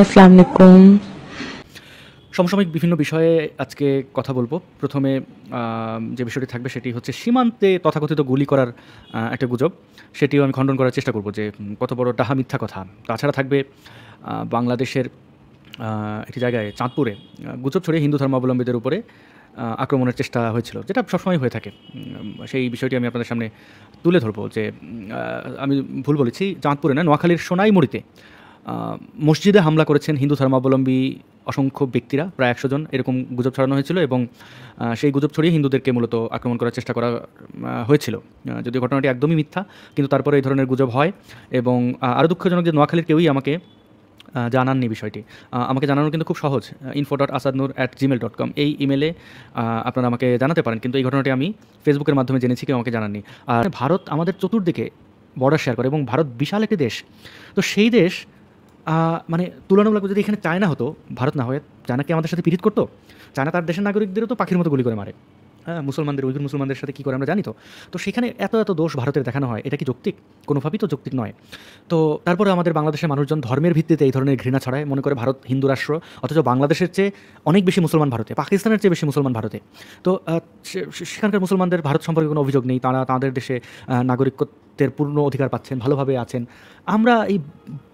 আসসালামাইকুম সমসাময়িক বিভিন্ন বিষয়ে আজকে কথা বলবো প্রথমে যে বিষয়টি থাকবে সেটি হচ্ছে সীমান্তে তথাকথিত গুলি করার একটা গুজব সেটিও আমি খণ্ডন করার চেষ্টা করব যে কত বড় ডাহা মিথ্যা কথা তাছাড়া থাকবে বাংলাদেশের একটি জায়গায় চাঁদপুরে গুজব ছড়িয়ে হিন্দু ধর্মাবলম্বীদের উপরে আক্রমণের চেষ্টা হয়েছিল যেটা সবসময় হয়ে থাকে সেই বিষয়টি আমি আপনাদের সামনে তুলে ধরবো যে আমি ভুল বলেছি চাঁদপুরে না নোয়াখালীর সোনাইমুড়িতে মসজিদে হামলা করেছেন হিন্দু ধর্মাবলম্বী অসংখ্য ব্যক্তিরা প্রায় একশো জন এরকম গুজব ছড়ানো হয়েছিল এবং সেই গুজব ছড়িয়ে হিন্দুদেরকে মূলত আক্রমণ করার চেষ্টা করা হয়েছিল যদিও ঘটনাটি একদমই মিথ্যা কিন্তু তারপরে এই ধরনের গুজব হয় এবং আরও দুঃখজনক যে নোয়াখালীর কেউই আমাকে জানাননি বিষয়টি আমাকে জানানো কিন্তু খুব সহজ info dot Asadnur at Gmail dot com এই ইমেলে আপনারা আমাকে জানাতে পারেন কিন্তু এই ঘটনাটি আমি ফেসবুকের মাধ্যমে জেনেছি কেউ আমাকে জানাননি আর ভারত আমাদের চতুর্দিকে বর্ডার শেয়ার করে এবং ভারত বিশাল একটি দেশ তো সেই দেশ মানে তুলনামূলক যদি এখানে চায়না হতো ভারত না হয়ে চায়না কি আমাদের সাথে পিরিত করতো চায়না তার দেশের নাগরিকদেরও তো পাখির মতো গুলি করে মারে হ্যাঁ, মুসলমানদের উইগুর মুসলমানদের সাথে কী করে আমরা জানি তো তো সেখানে এত এত দোষ ভারতের দেখানো হয় এটা কি যৌক্তিক কোনোভাবেই তো যৌক্তিক নয় তো তারপরে আমাদের বাংলাদেশের মানুষজন ধর্মের ভিত্তিতে এই ধরনের ঘৃণা ছড়ায় মনে করে ভারত হিন্দু রাষ্ট্র অথচ বাংলাদেশের চেয়ে অনেক বেশি মুসলমান ভারতে পাকিস্তানের চেয়ে বেশি মুসলমান ভারতে তো সেখানকার মুসলমানদের ভারত সম্পর্কে কোনো অভিযোগ নেই তারা তাদের দেশে নাগরিকত্বের পূর্ণ অধিকার পাচ্ছেন ভালোভাবে আছেন আমরা এই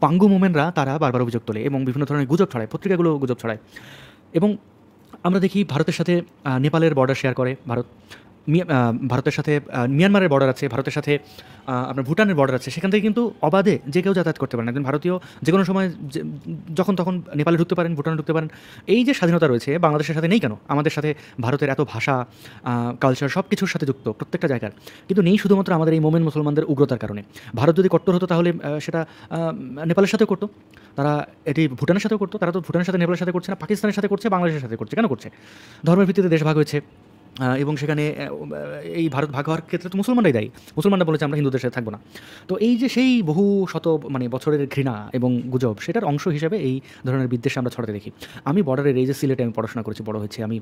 বাঙ্গু মোমেনরা তারা বারবার অভিযোগ তোলে এবং বিভিন্ন ধরনের গুজব ছড়ায় পত্রিকাগুলো গুজব ছড়ায় এবং আমরা দেখি ভারতের সাথে নেপালের বর্ডার শেয়ার করে ভারত ভারতের সাথে মিয়ানমারের বর্ডার আছে ভারতের সাথে আপনার ভুটানের বর্ডার আছে সেখান থেকে কিন্তু অবাধে যে কেউ যাতায়াত করতে পারেন একজন ভারতীয় যে কোনো সময় যখন তখন নেপালে ঢুকতে পারেন ভুটানে ঢুকতে পারেন এই যে স্বাধীনতা রয়েছে বাংলাদেশের সাথে নেই কেন আমাদের সাথে ভারতের এত ভাষা কালচার সব কিছুর সাথে যুক্ত প্রত্যেকটা জায়গার কিন্তু নেই শুধুমাত্র আমাদের এই মোমেন মুসলমানদের উগ্রতার কারণে ভারত যদি কট্টর হতো তাহলে সেটা নেপালের সাথেও করতো তারা এটি ভুটানের সাথেও করতো তারা তো ভুটানের সাথে নেপালের সাথে করছে না পাকিস্তানের সাথে করছে বাংলাদেশের সাথে করছে কেন করছে ধর্মের ভিত্তিতে দেশ ভাগ হয়েছে এবং সেখানে এই ভারত ভাগ হওয়ার ক্ষেত্রে তো মুসলমানরাই দায়ী মুসলমানরা বলেছে আমরা হিন্দুদের সাথে থাকবো না তো এই যে সেই বহু শত মানে বছরের ঘৃণা এবং গুজব সেটার অংশ হিসেবে এই ধরনের বিদ্বেষ আমরা ছড়াতে দেখি আমি বর্ডারের এই যে সিলেটে আমি পড়াশোনা করেছি বড় হয়েছে আমি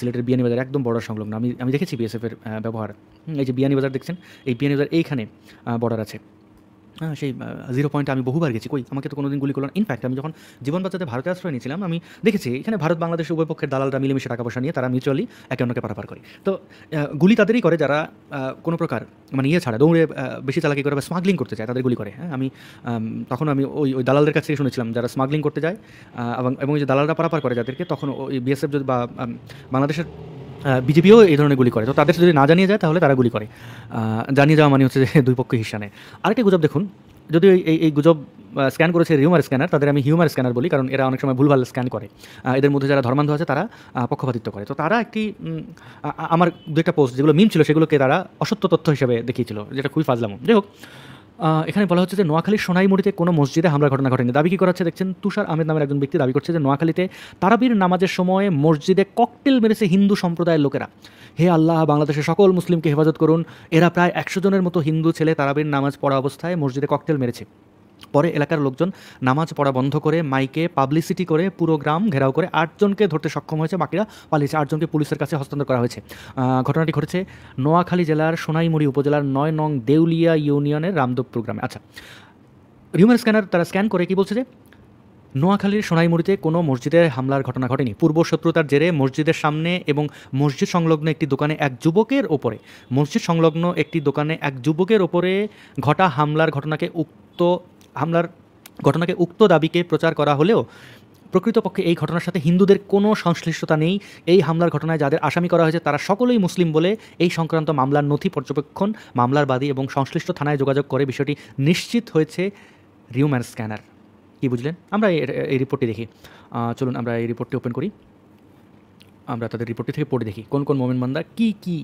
সিলেটের বিয়ানীবাজার একদম বর্ডার সংলগ্ন আমি আমি দেখেছি বিএসএফের ব্যবহার এই যে বিয়ানীবাজার দেখছেন এই বিয়ানীবাজার এইখানে বর্ডার আছে হ্যাঁ সেই জিরো পয়েন্টে আমি বহুবার গেছি কই আমাকে তো কোনোদিন গুলি করলো না ইনফ্যাক্ট আমি যখন জীবন বাঁচাতে ভারতে আশ্রয় নিয়েছিলাম আমি দেখেছি এখানে ভারত বাংলাদেশ উভয় পক্ষের দালালরা মিলেমিশে টাকা পয়সা নিয়ে তারা মিউচুয়ালি একে অন্যকে পারাপার করে তো গুলি তাদেরই করে যারা কোনো প্রকার মানে ইয়ে ছাড়া দৌড়ে বেশি চালাকি করে বা স্মাগলিং করতে চায় তাদের গুলি করে হ্যাঁ আমি তখন আমি ওই ওই দালালদের কাছ থেকে শুনেছিলাম যারা স্মাগলিং করতে যায় এবং এবং যে দালালরা পারাপার করে যাদেরকে তখন ওই বিএসএফ যদি বা বাংলাদেশের বিজেপিও এই ধরনের গুলি করে তো তাদের যদি না জানিয়ে যায় তাহলে তারা গুলি করে জানিয়ে যাওয়া মানে হচ্ছে যে দুই পক্ষে হিসানে আরেকটি গুজব দেখুন যদি এই এই গুজব স্ক্যান করেছে হিউমার স্ক্যানার তাদের আমি হিউমার স্ক্যানার বলি কারণ এরা অনেক সময় ভুলভাল স্ক্যান করে এদের মধ্যে যারা ধর্মান্ধ আছে তারা পক্ষপাতিত্ব করে তো তারা একটি আমার দু একটা পোস্ট যেগুলো মিম ছিল সেগুলোকে তারা অসত্য তথ্য হিসেবে দেখিয়েছিল যেটা খুবই ফাজলাম যাই হোক এখানে বলা হচ্ছে যে নোয়াখালীর সোনাইমুড়িতে কোনো মসজিদে হামলার ঘটনা ঘটেনি দাবি কি করাচ্ছে দেখছেন তুষার আহমেদ নামের একজন ব্যক্তি দাবি করছে যে নোয়াখালীতে তারাবির নামাজের সময়ে মসজিদে ককটেল মেরেছে হিন্দু সম্প্রদায়ের লোকেরা হে আল্লাহ বাংলাদেশের সকল মুসলিমকে হেফাজত করুন এরা প্রায় একশো জনের মতো হিন্দু ছেলে তারাবির নামাজ পড়া অবস্থায় মসজিদে ককটেল মেরেছে পরে এলাকার লোকজন নামাজ পড়া বন্ধ করে মাইকে পাবলিসিটি করে পুরো গ্রাম ঘেরাও করে আটজনকে ধরতে সক্ষম হয়েছে বাকিরা পালিয়েছে আটজনকে পুলিশের কাছে হস্তান্তর করা হয়েছে ঘটনাটি ঘটেছে নোয়াখালী জেলার সোনাইমুড়ি উপজেলার নয় নং দেউলিয়া ইউনিয়নের রামদেবপুর গ্রামে আচ্ছা হিউম্যান স্ক্যানার তারা স্ক্যান করে কি বলছে যে নোয়াখালীর সোনাইমুড়িতে কোনো মসজিদে হামলার ঘটনা ঘটেনি পূর্ব শত্রুতার জেরে মসজিদের সামনে এবং মসজিদ সংলগ্ন একটি দোকানে এক যুবকের ওপরে মসজিদ সংলগ্ন একটি দোকানে এক যুবকের ওপরে ঘটা হামলার ঘটনাকে উক্ত হামলার ঘটনাকে উক্ত দাবিকে প্রচার করা হলেও প্রকৃতপক্ষে এই ঘটনার সাথে হিন্দুদের কোনো সংশ্লিষ্টতা নেই এই হামলার ঘটনায় যাদের আসামি করা হয়েছে তারা সকলেই মুসলিম বলে এই সংক্রান্ত মামলার নথি পর্যবেক্ষণ মামলার বাদী এবং সংশ্লিষ্ট থানায় যোগাযোগ করে বিষয়টি নিশ্চিত হয়েছে রিউম্যান স্ক্যানার কি বুঝলেন আমরা এই রিপোর্টটি দেখি চলুন আমরা এই রিপোর্টটি ওপেন করি আমরা তাদের রিপোর্টটি থেকে পড়ে দেখি কোন কোন মোমেন মান্দা কী কী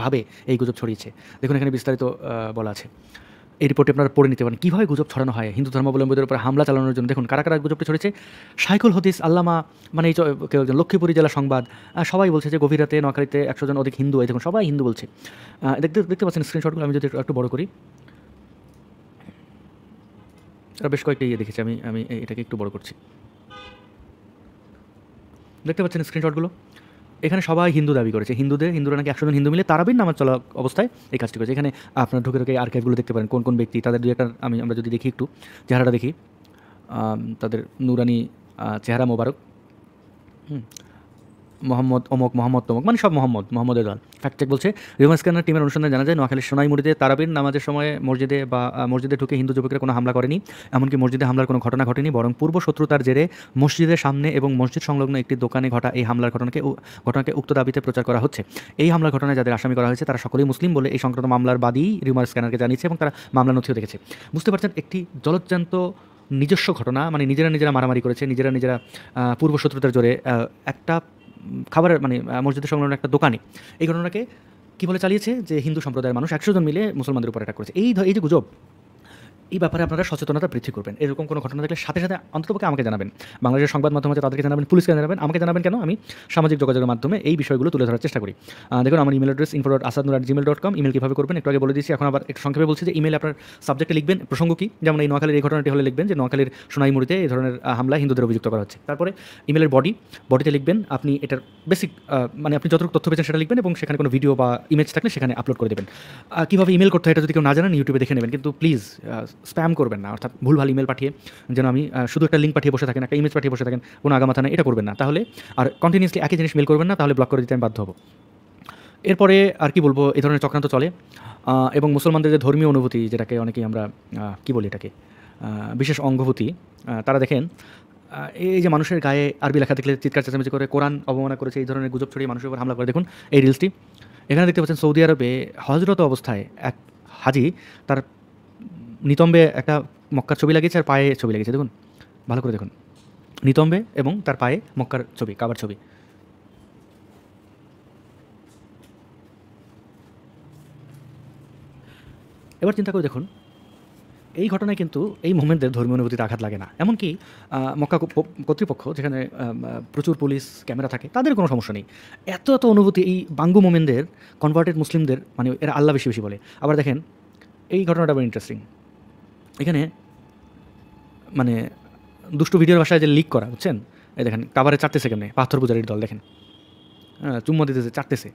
ভাবে এই গুজব ছড়িয়েছে দেখুন এখানে বিস্তারিত বলা আছে এই রিপোর্টে আপনারা পড়ে নিতে পারেন কীভাবে গুজব ছড়ানো হয় হিন্দু ধর্মাবলম্বীদের উপর হামলা চালানোর জন্য দেখুন কারা কারা গুজবটি ছড়েছে সাইকুল হদিস আল্লামা মানে এই কেউ একজন লক্ষ্মীপুরী জেলা সংবাদ সবাই বলছে যে গভীর রাতে নোয়াখালীতে একশো জন অধিক হিন্দু এই দেখুন সবাই হিন্দু বলছে দেখতে দেখতে পাচ্ছেন স্ক্রিনশটগুলো আমি যদি একটু বড় করি বেশ কয়েকটা ইয়ে দেখেছি আমি আমি এটাকে একটু বড় করছি দেখতে পাচ্ছেন স্ক্রিনশটগুলো এখানে সবাই হিন্দু দাবি করেছে হিন্দুদের হিন্দুরা নাকি একশো জন হিন্দু মিলে তারাবির নামাজ চলা অবস্থায় এই কাজটি করেছে এখানে আপনার ঢুকে ঢুকে আর্কাইভগুলো দেখতে পারেন কোন কোন ব্যক্তি তাদের দু একটা আমি আমরা যদি দেখি একটু চেহারাটা দেখি তাদের নুরানি চেহারা মোবারক হুম মোহাম্মদ অমক মোহাম্মদ তমক মানে সব মোহাম্মদ মোহাম্মদের দল চেক বলছে রিমাস স্ক্যানার টিমের অনুসন্ধানে জানা যায় নোয়াখালীর সোনাইমুড়িতে তারাবির নামাজের সময় মসজিদে বা মসজিদে ঢুকে হিন্দু যুবকেরা কোনো হামলা করেনি এমনকি মসজিদে হামলার কোনো ঘটনা ঘটেনি বরং পূর্ব শত্রুতার জেরে মসজিদের সামনে এবং মসজিদ সংলগ্ন একটি দোকানে ঘটা এই হামলার ঘটনাকে ঘটনাকে উক্ত দাবিতে প্রচার করা হচ্ছে এই হামলার ঘটনায় যাদের আসামি করা হয়েছে তারা সকলেই মুসলিম বলে এই সংক্রান্ত মামলার বাদী রিমার স্ক্যানারকে জানিয়েছে এবং তারা মামলা নথিও দেখেছে বুঝতে পারছেন একটি জলজ্জান্ত নিজস্ব ঘটনা মানে নিজেরা নিজেরা মারামারি করেছে নিজেরা নিজেরা পূর্বশত্রুতার জোরে একটা খাবারের মানে মসজিদের সংলগ্ন একটা দোকানে এই ঘটনাকে কী বলে চালিয়েছে যে হিন্দু সম্প্রদায়ের মানুষ একশো জন মিলে মুসলমানদের উপর অ্যাটাক করেছে এই এই যে গুজব এই ব্যাপারে আপনারা সচেতনতা বৃদ্ধি করবেন এরকম কোনো ঘটনা থাকলে সাথে সাথে অন্ততপক্ষে আমাকে জানাবেন বাংলাদেশের সংবাদ মাধ্যম তাদেরকে জানাবেন পুলিশকে জানাবেন আমাকে জানাবেন কেন আমি সামাজিক যোগাযোগের মাধ্যমে এই বিষয়গুলো তুলে ধরার চেষ্টা করি দেখুন আমার email address info dot Asad dot Gmail dot com email কীভাবে করবেন একটু আগে বলে দিচ্ছি এখন আবার একটু সংক্ষেপে বলছি যে ইমেল আপনার সাবজেক্টে লিখবেন প্রসঙ্গ কী যেমন এই নোয়াখালীর এই ঘটনাটি হলে লিখবেন যে নোয়াখালীর সোনাইমুড়িতে এই ধরনের হামলা হিন্দুদের অভিযুক্ত করা হচ্ছে তারপরে ইমেলের বডি বডিতে লিখবেন আপনি এটার বেসিক মানে আপনি যতটুকু তথ্য পেয়েছেন সেটা লিখবেন এবং সেখানে কোনো ভিডিও বা ইমেজ থাকলে সেখানে আপলোড করে দেবেন কীভাবে ইমেল করতে হয় এটা যদি কেউ না জানেন ইউটিউবে দেখে নেবেন কিন্তু প্লিজ স্প্যাম করবেন না অর্থাৎ ভুলভাল ইমেল পাঠিয়ে যেন আমি শুধু একটা লিঙ্ক পাঠিয়ে বসে থাকেন একটা ইমেজ পাঠিয়ে বসে থাকেন কোনো আগামাথা নেই এটা করবেন না তাহলে আর কন্টিনিউসলি একই জিনিস মেল করবেন না তাহলে ব্লক করে দিতে আমি বাধ্য হব এরপরে আর কি বলবো এই ধরনের চক্রান্ত চলে এবং মুসলমানদের যে ধর্মীয় অনুভূতি যেটাকে অনেকেই আমরা কি বলি এটাকে বিশেষ অঙ্গভূতি তারা দেখেন এই যে মানুষের গায়ে আরবি লেখা দেখলে চিৎকার চেঁচামেচি করে কোরআন অবমাননা করেছে এই ধরনের গুজব ছড়িয়ে মানুষের উপর হামলা করে দেখুন এই রিলসটি এখানে দেখতে পাচ্ছেন সৌদি আরবে হজরত অবস্থায় এক হাজি তার নিতম্বে একটা মক্কার ছবি লাগিয়েছে আর পায়ে ছবি লাগিয়েছে দেখুন ভালো করে দেখুন নিতম্বে এবং তার পায়ে মক্কার ছবি কাবার ছবি এবার চিন্তা করে দেখুন এই ঘটনায় কিন্তু এই মোমেনদের ধর্মীয় অনুভূতিতে আঘাত লাগে না এমনকি মক্কা কর্তৃপক্ষ যেখানে প্রচুর পুলিশ ক্যামেরা থাকে তাদের কোনো সমস্যা নেই এত এত অনুভূতি এই বাঙ্গু মোমেনদের কনভার্টেড মুসলিমদের মানে এরা আল্লাহ বেশি বেশি বলে আবার দেখেন এই ঘটনাটা আবার ইন্টারেস্টিং এখানে মানে দুষ্টু ভিডিওর ভাষায় যে লিক করা বুঝছেন এই দেখেন কাবারে চারতেছে কেমনে পাথর পূজারির দল দেখেন হ্যাঁ চুম্ম দিতেছে চাটতেছে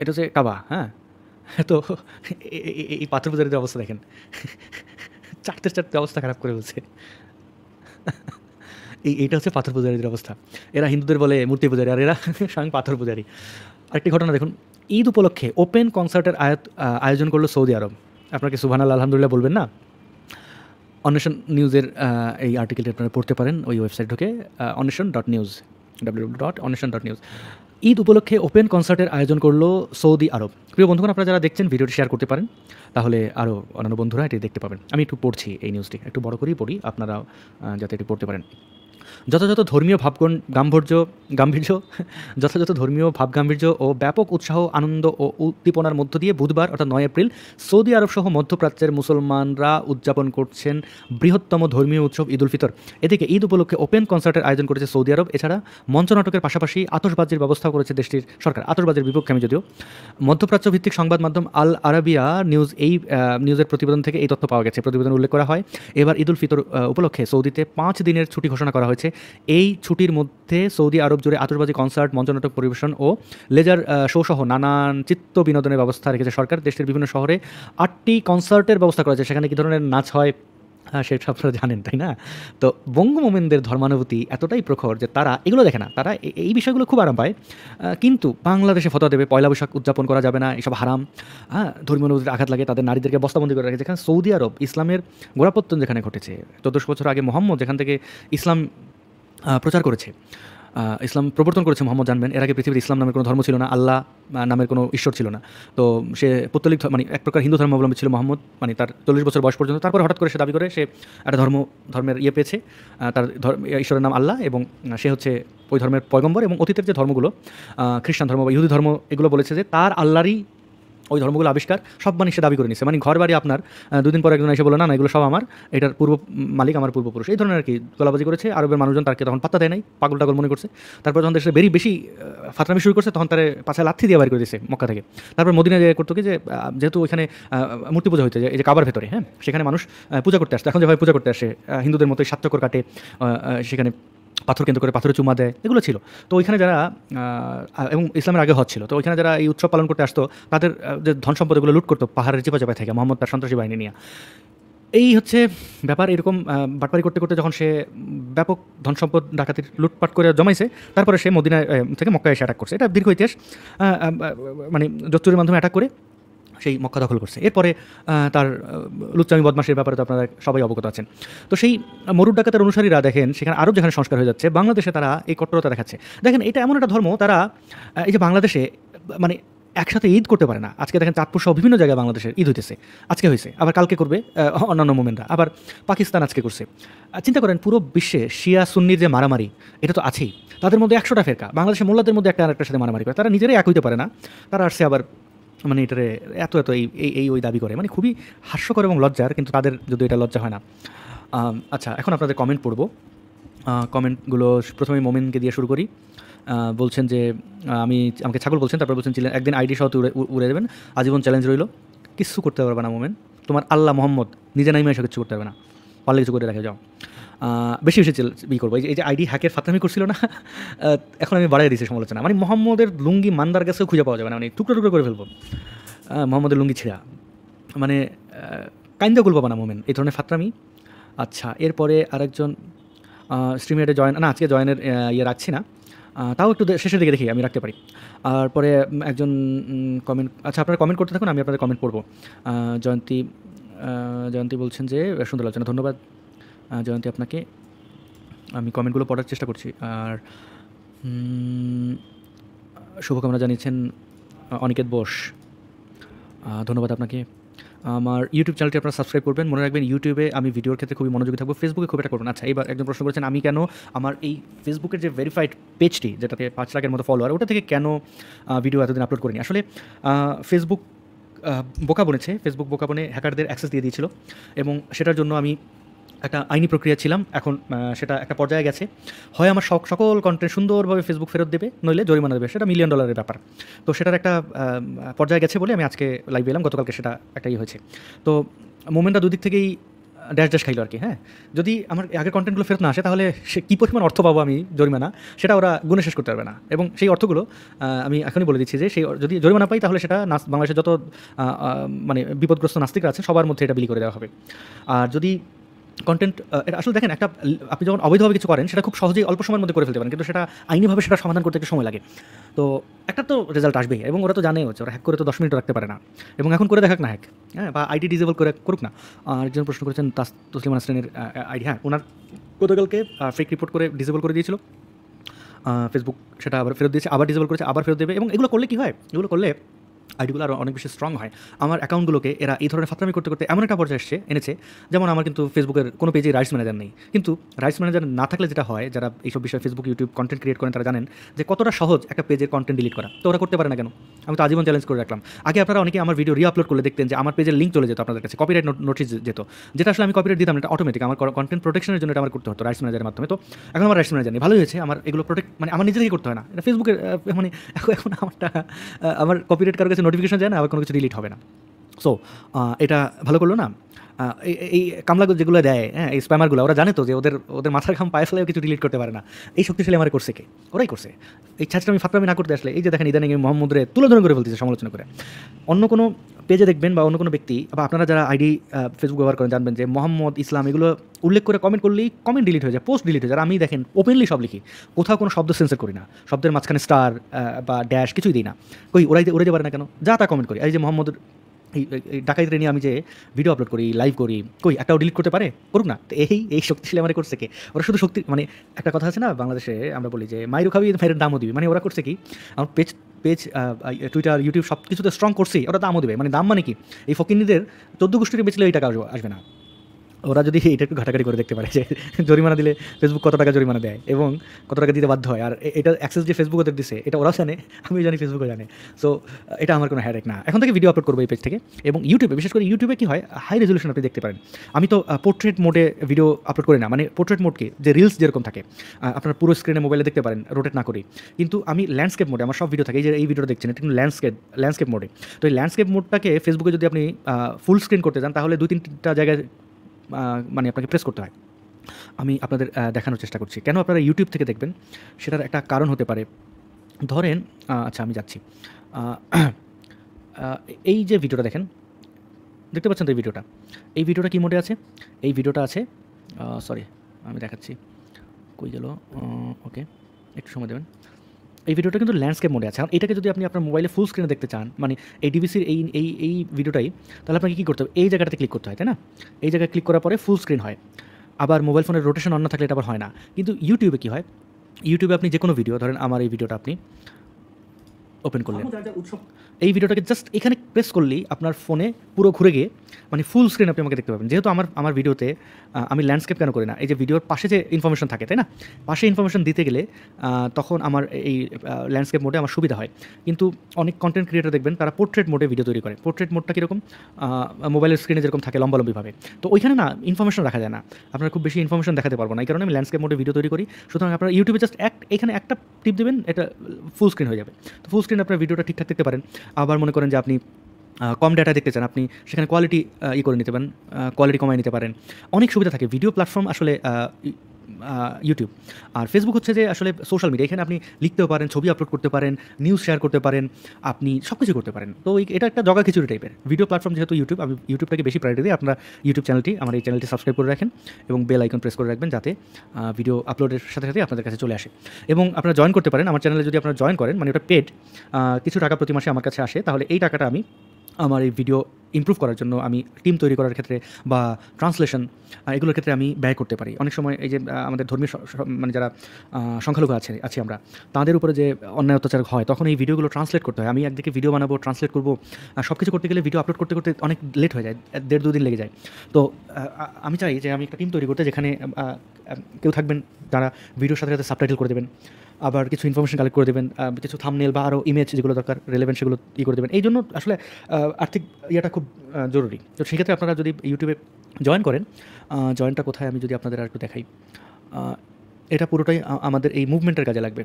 এটা হচ্ছে কাবা হ্যাঁ তো এই পাথর পূজারীদের অবস্থা দেখেন চারতে চারতে অবস্থা খারাপ করে বলছে এই এইটা হচ্ছে পাথর পূজারীদের অবস্থা এরা হিন্দুদের বলে মূর্তি পূজারী আর এরা স্বয়ং পাথর পূজারী আরেকটি ঘটনা দেখুন ঈদ উপলক্ষে ওপেন কনসার্টের আয়োজন করলো সৌদি আরব আপনাকে সুবহান আল্লাহ আলহামদুলিল্লাহ বলবেন না অন্বেষণ নিউজের এই আর্টিকেলটি আপনারা পড়তে পারেন ওই ওয়েবসাইট ঢুকে Anweshan dot news W dot Anweshan dot news ঈদ উপলক্ষে ওপেন কনসার্টের আয়োজন করলো সৌদি আরব প্রিয় বন্ধুগণ আপনারা যারা দেখছেন ভিডিওটি শেয়ার করতে পারেন তাহলে আরও অন্যান্য বন্ধুরা এটি দেখতে পাবেন আমি একটু পড়ছি এই নিউজটি একটু বড় করেই পড়ি আপনারা যাতে এটি পড়তে পারেন যথাযথ ধর্মীয় ভাব গাম্ভীর্য গাম্ভীর্য যথাযথ ধর্মীয় ভাব গাম্ভীর্য ও ব্যাপক উৎসাহ আনন্দ ও উদ্দীপনার মধ্য দিয়ে বুধবার অর্থাৎ নয় এপ্রিল সৌদি আরব সহ মধ্যপ্রাচ্যের মুসলমানরা উদযাপন করছেন বৃহত্তম ধর্মীয় উৎসব ঈদ উল ফিতর এদিকে ঈদ উপলক্ষে ওপেন কনসার্টের আয়োজন করেছে সৌদি আরব এছাড়া মঞ্চ নাটকের পাশাপাশি আতশবাজির ব্যবস্থা করেছে দেশটির সরকার আতশবাজির বিপক্ষে আমি যদিও মধ্যপ্রাচ্য ভিত্তিক সংবাদ মাধ্যম আল আরাবিয়া নিউজ এই নিউজের প্রতিবেদন থেকে এই তথ্য পাওয়া গেছে প্রতিবেদন উল্লেখ করা হয় এবার ঈদ উল ফিতর উপলক্ষে সৌদিতে পাঁচ দিনের ছুটি ঘোষণা করা হয়েছে হয়েছে এই ছুটির মধ্যে সৌদি আরব জুড়ে আতশবাজি কনসার্ট মঞ্চনাটক পরিবেশন ও লেজার শো সহ নানান চিত্ত বিনোদনের ব্যবস্থা রেখেছে সরকার দেশের বিভিন্ন শহরে আটটি কনসার্টের ব্যবস্থা করেছে সেখানে কী ধরনের নাচ হয় শেখ হ্যাঁ, আপনারা জানেন তাই না তো বঙ্গ মোমেনদের ধর্মানুভূতি এতটাই প্রখর যে তারা এগুলো দেখে না তারা এই বিষয়গুলো খুব আরাম পায় কিন্তু বাংলাদেশে ফতোয়া দেবে পয়লা বৈশাখ উদযাপন করা যাবে না এসব হারাম হ্যাঁ ধর্মীয় অনুভূতির আঘাত লাগে তাদের নারীদেরকে বস্তাবন্দি করে রাখে যেখানে সৌদি আরব ইসলামের গোড়াপত্তন যেখানে ঘটেছে চোদ্দোশো বছর আগে মোহাম্মদ যেখান থেকে ইসলাম প্রচার করেছে ইসলাম প্রবর্তন করেছে মোহাম্মদ জানবেন এর আগে পৃথিবীর ইসলাম নামের কোনো ধর্ম ছিল না আল্লাহ নামের কোনো ঈশ্বর ছিল না তো সে পত্তলিক মানে এক প্রকার হিন্দু ধর্মাবলম্বী ছিল মোহাম্মদ মানে তার চল্লিশ বছর বয়স পর্যন্ত তারপরে হঠাৎ করে সে দাবি করে সে একটা ধর্ম ধর্মের ইয়ে পেয়েছে তার ইয়ে ঈশ্বরের নাম আল্লাহ এবং সে হচ্ছে ওই ধর্মের পয়গম্বর এবং অতীতের যে ধর্মগুলো খ্রিস্টান ধর্ম বা ইহুদি ধর্ম এগুলো বলেছে যে তার আল্লাহরই ওই ধর্মগুলো আবিষ্কার সব মানে সে দাবি করে নিছে মানে ঘর বাড়ি আপনার দুদিন পর একজন এসে বলে না না এগুলো সব আমার এটার পূর্ব মালিক আমার পূর্বপুরুষ এই ধরনের আর কি গোলাবাজি করেছে আরবের মানুষজন তাকে তখন পাত্তা দেয় নাই পাগল টাগল মনে করছে তারপর যখন দেশে বেরি বেশি ফাতরামি শুরু করছে তখন তার পাশে লাথি দিয়ে বাড়ি করে দিয়েছে মক্কা থেকে তারপর মদিনা যে করতো কি যেহেতু ওইখানে মূর্তি পূজা হইতে এই যে কাবার ভেতরে হ্যাঁ সেখানে মানুষ পূজা করতে আসছে এখন যেভাবে পূজা করতে আসে হিন্দুদের মতো সার্থকর কাটে সেখানে পাথর কেন্দ্র করে পাথরে চুমা দেয় এগুলো ছিল তো ওইখানে যারা এবং ইসলামের আগে হচ্ছিল তো ওইখানে যারা এই উৎসব পালন করতে আসতো তাদের যে ধন সম্পদগুলো লুট করতো পাহাড়ের চিপা চাপায় থেকে মোহাম্মদ তার সন্ত্রাসী বাহিনী নিয়ে এই হচ্ছে ব্যাপার এরকম বাটপারি করতে করতে যখন সে ব্যাপক ধন সম্পদ ডাকাতির লুটপাট করে জমাইছে তারপরে সে মদিনা থেকে মক্কা এসে অ্যাটাক করছে এটা দীর্ঘ ইতিহাস মানে যত্তুরের মাধ্যমে অ্যাটাক করে সেই মক্কা দখল করছে এরপরে তার লুচ্চামি বদমাসের ব্যাপারে তো আপনারা সবাই অবগত আছেন তো সেই মরুর ডাকাতের অনুসারীরা দেখেন সেখানে আরও যেখানে সংস্কার হয়ে যাচ্ছে বাংলাদেশে তারা এই কট্টরতা দেখাচ্ছে দেখেন এটা এমন একটা ধর্ম তারা এই যে বাংলাদেশে মানে একসাথে ঈদ করতে পারে না আজকে দেখেন চাঁদপুর সহ বিভিন্ন জায়গায় বাংলাদেশের ঈদ হইতেছে আজকে হয়েছে আবার কালকে করবে অন্যান্য মোমেন্টরা আবার পাকিস্তান আজকে করছে চিন্তা করেন পুরো বিশ্বে শিয়া সুন্নির যে মারামারি এটা তো আছেই তাদের মধ্যে একশোটা ফেরকা বাংলাদেশের মোল্লাদের মধ্যে একটা আরেকটার সাথে মারামারি করে তারা নিজেরাই এক হইতে পারে না তারা আসছে আবার মানে এটারে এত এত এই এই ওই দাবি করে মানে খুবই হাস্যকর এবং লজ্জার কিন্তু তাদের যদি এটা লজ্জা হয় না আচ্ছা এখন আপনাদের কমেন্ট পড়ব কমেন্টগুলো প্রথমে মোমেনকে দিয়ে শুরু করি বলছেন যে আমি আমাকে ছাগল বলছেন তারপর বলছেন ছিলেন একদিন আইডি সহ উড়ে উড়ে দেবেন আজীবন চ্যালেঞ্জ রইল কিচ্ছু করতে পারবে না মোমেন তোমার আল্লাহ মোহাম্মদ নিজে নাইমে এসে কিছু করতে পারবে না পারলে কিছু করে রেখে যাও বেশি বেশি ই করবো এই যে আইডি হ্যাকের ফাতামি করছিল না এখন আমি বাড়াই দিয়েছি সমালোচনা মানে মোহাম্মদের লুঙ্গি মান্দার গাছেও খুঁজে পাওয়া যাবে না মানে টুকরো টুকরো করে ফেলবো মোহাম্মদের লুঙ্গি ছেঁড়া মানে কাইন্দা গুল না মোমেন এই ধরনের ফাতরামি আচ্ছা এরপরে আরেকজন স্ট্রিমিয়ারে জয়েন না আজকে জয়েনের ইয়ে রাখছি না তাও একটু শেষের দিকে দেখি আমি রাখতে পারি আর পরে একজন কমেন্ট আচ্ছা আপনারা কমেন্ট করতে থাকুন আমি আপনাদের কমেন্ট করবো জয়ন্তী জয়ন্তী বলছেন যে সুন্দর লাগছে না ধন্যবাদ জয়ন্তী আপনাকে আমি কমেন্টগুলো পড়ার চেষ্টা করছি আর শুভকামনা জানিয়েছেন অনিকেত বোস ধন্যবাদ আপনাকে আমার ইউটিউব চ্যানেলটি আপনারা সাবস্ক্রাইব করবেন মনে রাখবেন ইউটিউবে আমি ভিডিওর ক্ষেত্রে খুবই মনোযোগী থাকবো ফেসবুকে খুব একটা করবেন আচ্ছা এইবার একজন প্রশ্ন করেছেন আমি কেন আমার এই ফেসবুকের যে ভেরিফাইড পেজটি যেটাতে পাঁচ লাখের মতো ফলোয়ার ওটা থেকে কেন ভিডিও এতদিন আপলোড করিনি আসলে ফেসবুক বোকা বনেছে ফেসবুক বোকা বনে হ্যাকারদের অ্যাক্সেস দিয়ে দিয়েছিল এবং সেটার জন্য আমি একটা আইনি প্রক্রিয়া ছিলাম এখন সেটা একটা পর্যায়ে গেছে হয় আমার সকল কন্টেন্ট সুন্দরভাবে ফেসবুক ফেরত দেবে নইলে জরিমানা দেবে সেটা মিলিয়ন ডলারের ব্যাপার তো সেটার একটা পর্যায়ে গেছে বলে আমি আজকে লাইভ এলাম গতকালকে সেটা একটাই ইয়ে হয়েছে তো মোমেন্টটা দুদিক থেকেই ড্যাশ ড্যাশ খাইল আর কি হ্যাঁ যদি আমার আগের কন্টেন্টগুলো ফেরত না আসে তাহলে সে কী পরিমাণ অর্থ পাবো আমি জরিমানা সেটা ওরা গুণে শেষ করতে পারবে না এবং সেই অর্থগুলো আমি এখনই বলে দিচ্ছি যে সেই যদি জরিমানা পাই তাহলে সেটা নাচ বাংলাদেশের যত মানে বিপদগ্রস্ত নাস্তিকরা আছে সবার মধ্যে এটা বিলি করে দেওয়া হবে আর যদি কন্টেন্ট এটা আসলে দেখেন একটা আপনি যখন অবৈধভাবে কিছু করেন সেটা খুব সহজেই অল্প সময়ের মধ্যে করে ফেলতে পারেন কিন্তু সেটা আইনিভাবে সেটা সমাধান করতে একটু সময় লাগে তো একটা তো রেজাল্ট আসবেই এবং ওরা তো জানেই হচ্ছে ওরা হ্যাক করে তো দশ মিনিট রাখতে পারে না এবং এখন করে দেখাক না হ্যাক হ্যাঁ বা আইডি ডিজেবল করে করুক না আর একজন প্রশ্ন করেছেন তাস তসলিমান শ্রেণীর আইডি হ্যাঁ ওনার গতকালকে ফেক রিপোর্ট করে ডিজেবল করে দিয়েছিল ফেসবুক সেটা আবার ফেরত দিয়েছে আবার ডিজেবল করেছে আবার ফেরত দেবে এবং এগুলো করলে কী হয় এগুলো করলে আইডিগুলো আরও অনেক বেশি স্ট্রং হয় আমার অ্যাকাউন্টগুলোকে এরা এই ধরনের ফাতরামি করতে করতে এমন একটা পর্যায়ে এসছে এনেছে যেমন আমার কিন্তু ফেসবুকের কোনো পেজে রাইটস ম্যানেজার নেই কিন্তু রাইটস ম্যানেজার না থাকলে যেটা হয় যারা এইসব বিষয়ে ফেসবুক ইউটিউব কন্টেন্ট ক্রিয়েট করেন তারা জানেন যে কতটা সহজ একটা পেজের কন্টেন্ট ডিলিট করা তো ওরা করতে পারে না কেন আমি তো আজীবন চ্যালেঞ্জ করে রাখলাম আগে আপনারা অনেকে আমার ভিডিও রিআপলোড করলে দেখতেন যে আমার পেজের লিঙ্ক চলে যেত আপনাদের কাছে কপিরাইট নোটিস যেত যেটা আসলে আমি কপিরাইট দিতাম এটা অটোমেটিক আমার কন্টেন্ট প্রোটেকশনের জন্য এটা আমার করতে হতো রাইটস ম্যানেজারের মাধ্যমে তো এখন আমার রাইটস ম্যানেজার নেই ভালোই হয়েছে আমার এগুলো প্রোটেক্ট মানে আমার নিজেদেরই করতে হয় না এটা ফেসবুকের মানে এখন আমারটা আমার কপিরাইট কারো কিছু নোটিফিকেশন যায় না আবার কোনো কিছু ডিলিট হবে না সো এটা ভালো করলো না এই কামলা যেগুলো দেয় হ্যাঁ এই স্প্যামারগুলো ওরা জানে তো যে ওদের ওদের মাথার ঘাম পায়ে ফেলে কিছু ডিলিট করতে পারে না এই শক্তিশালী আমার করছে কে ওরাই করছে এই ছাত্র আমি ফাতরামি না করতে আসলে এই যে দেখেন ইদানিং মোহাম্মদ তুলে ধরে করে ফেলতেছে সমালোচনা করে অন্য কোনো পেজে দেখবেন বা অন্য কোনো ব্যক্তি বা আপনারা যারা আইডি ফেসবুক ব্যবহার করেন জানবেন যে মোহাম্মদ ইসলাম এগুলো উল্লেখ করে কমেন্ট করলেই কমেন্ট ডিলিট হয়ে যায় পোস্ট ডিলিট হয়ে যায় আমি দেখেন ওপেনলি সব লিখি কোথাও কোনো শব্দ সেন্সার করি না শব্দের মাঝখানে স্টার বা ড্যাশ কিছুই দিই না কই ওরাই উড়ে যে পারে না কেন যা তা কমেন্ট করি এই যে মোহাম্মদ এই ডাকাইতে নিয়ে আমি যে ভিডিও আপলোড করি লাইভ করি কই একটাও ডিলিট করতে পারে করুক না এই এই শক্তিশালী আমার করছে কে ওরা শুধু শক্তি মানে একটা কথা আছে না বাংলাদেশে আমরা বলি যে মাইরু খাবি মায়ের দামও দিবি মানে ওরা করছে কি আমার পেজ পেজ টুইটার ইউটিউব সব কিছুতে স্ট্রং করছি ওরা দামও দেবে মানে দাম মানে কি এই ফকিনীদের চোদ্দ গোষ্ঠীর বেচলে এই টাকা আসবে না ওরা যদি এটা একটু ঘাটাঘাটি করে দেখতে পারে যে জরিমানা দিলে ফেসবুক কত টাকা জরিমানা দেয় এবং কত টাকা দিতে বাধ্য হয় আর এটা অ্যাক্সেস যে ফেসবুক ওদের দিছে এটা ওরাও জানে আমি জানি ফেসবুকও জানে সো এটা আমার কোনো হ্যাডেক না এখন থেকে ভিডিও আপলোড করবো এই পেজ থেকে এবং ইউটিউবে বিশেষ করে ইউটিউবে কি হয় হাই রেজলিউশন আপনি দেখতে পারেন আমি তো পোর্ট্রেট মোডে ভিডিও আপলোড করি না মানে পোর্ট্রেট মোডকে যে রিলস যেরকম থাকে আপনার পুরো স্ক্রিনে মোবাইলে দেখতে পারেন রোটেট না করি কিন্তু আমি ল্যান্ডস্কেপ মোডে আমার সব ভিডিও থাকে এই যে এই ভিডিওটা দেখছেন এটা কিন্তু ল্যান্ডস্কেপ ল্যান্ডস্কেপ মোডে তো এই ল্যান্ডস্কেপ মোডটাকে ফেসবুকে যদি আপনি ফুল স্ক্রিন করতে চান তাহলে দুই তিনটা জায়গায় মানে আপনাকে প্রেস করতে হয় আমি আপনাদের দেখানোর চেষ্টা করছি কেন আপনারা ইউটিউব থেকে দেখবেন সেটার একটা কারণ হতে পারে ধরেন আচ্ছা আমি যাচ্ছি এই যে ভিডিওটা দেখেন দেখতে পাচ্ছেন তো এই ভিডিওটা এই ভিডিওটা কী মোডে আছে এই ভিডিওটা আছে সরি আমি দেখাচ্ছি কই গেল ওকে একটু সময় দেবেন এই ভিডিওটা কিন্তু ল্যান্ডস্কেপ মোডে আছে এটাকে যদি আপনি আপনার মোবাইলে ফুল স্ক্রিনে দেখতে চান মানে এই ডিভিসির এই এই এই ভিডিওটাই তাহলে আপনাকে কী করতে হবে এই জায়গাটাতে ক্লিক করতে হয় তাই না এই জায়গায় ক্লিক করার পরে ফুল স্ক্রিন হয় আবার মোবাইল ফোনের রোটেশন অন্য থাকলে এটা আবার হয় না কিন্তু ইউটিউবে কী হয় ইউটিউবে আপনি যে কোনো ভিডিও ধরেন আমার এই ভিডিওটা আপনি ওপেন করলেন এই ভিডিওটাকে জাস্ট এখানে প্রেস করলেই আপনার ফোনে পুরো ঘুরে গিয়ে মানে ফুল স্ক্রিন আপনি আমাকে দেখতে পাবেন যেহেতু আমার আমার ভিডিওতে আমি ল্যান্ডস্কেপ কেন করি না এই যে ভিডিওর পাশে যে ইনফরমেশন থাকে তাই না পাশে ইনফরমেশন দিতে গেলে তখন আমার এই ল্যান্ডস্কেপ মোডে আমার সুবিধা হয় কিন্তু অনেক কন্টেন্ট ক্রিয়েটার দেখবেন তারা পোর্ট্রেট মোডে ভিডিও তৈরি করে পোর্ট্রেট মোডটা কীরকম মোবাইলের স্ক্রিনে যেরকম থাকে লম্বালম্বিভাবে তো ওইখানে না ইনফরমেশন রাখা যায় না আপনার খুব বেশি ইনফরমেশন দেখাতে পারবো না এই কারণে আমি ল্যান্ডস্কেপ মোডে ভিডিও তৈরি করি সুতরাং আপনারা ইউটিউবে জাস্ট এক এখানে একটা টিপ দেবেন এটা ফুল স্ক্রিন হয়ে যাবে তো ফুল স্ক্রিন স্ক্রিন আপনার ভিডিওটা ঠিকঠাক দেখতে পারেন আবার মনে করেন যে আপনি কম ডাটা দেখতে চান আপনি সেখানে কোয়ালিটি ই করে নিতে পারেন কোয়ালিটি কমায় নিতে পারেন অনেক সুবিধা থাকে ভিডিও প্ল্যাটফর্ম আসলে ইউটিউব আর ফেসবুক হচ্ছে যে আসলে সোশ্যাল মিডিয়া এখানে আপনি লিখতেও পারেন ছবি আপলোড করতে পারেন নিউজ শেয়ার করতে পারেন আপনি সব কিছু করতে পারেন তো এটা একটা জগা খিচুড়ি টাইপের ভিডিও প্ল্যাটফর্ম যেহেতু ইউটিউব আমি ইউটিউবটাকে বেশি প্রায়োরিটি দিই আপনারা ইউটিউব চ্যানেলটি আমার এই চ্যানেলটি সাবস্ক্রাইব করে রাখেন এবং বেল আইকন প্রেস করে রাখবেন যাতে ভিডিও আপলোডের সাথে সাথে আপনাদের কাছে চলে আসে এবং আপনারা জয়েন করতে পারেন আমার চ্যানেলে যদি আপনারা জয়েন করেন মানে ওটা পেড কিছু টাকা প্রতি মাসে আমার কাছে আসে তাহলে এই টাকাটা আমি আমার এই ভিডিও ইমপ্রুভ করার জন্য আমি টিম তৈরি করার ক্ষেত্রে বা ট্রান্সলেশন এগুলোর ক্ষেত্রে আমি ব্যয় করতে পারি অনেক সময় এই যে আমাদের ধর্মীয় মানে যারা সংখ্যালঘু আছে আছি আমরা তাদের উপরে যে অন্যায় অত্যাচার হয় তখন এই ভিডিওগুলো ট্রান্সলেট করতে হয় আমি একদিকে ভিডিও বানাবো ট্রান্সলেট করবো সব কিছু করতে গেলে ভিডিও আপলোড করতে করতে অনেক লেট হয়ে যায় দেড় দুদিন লেগে যায় তো আমি চাই যে আমি একটা টিম তৈরি করতে যেখানে কেউ থাকবেন তারা ভিডিওর সাথে সাথে সাবটাইটেল করে দেবেন আবার কিছু ইনফরমেশন কালেক্ট করে দেবেন কিছু থামনেল বা আরও ইমেজ যেগুলো দরকার রেলেভেন্ট সেগুলো ই করে দেবেন এই জন্য আসলে আর্থিক ইয়েটা খুব জরুরি তো সেক্ষেত্রে আপনারা যদি ইউটিউবে জয়েন করেন জয়েনটা কোথায় আমি যদি আপনাদের আর একটু দেখাই এটা পুরোটাই আমাদের এই মুভমেন্টের কাজে লাগবে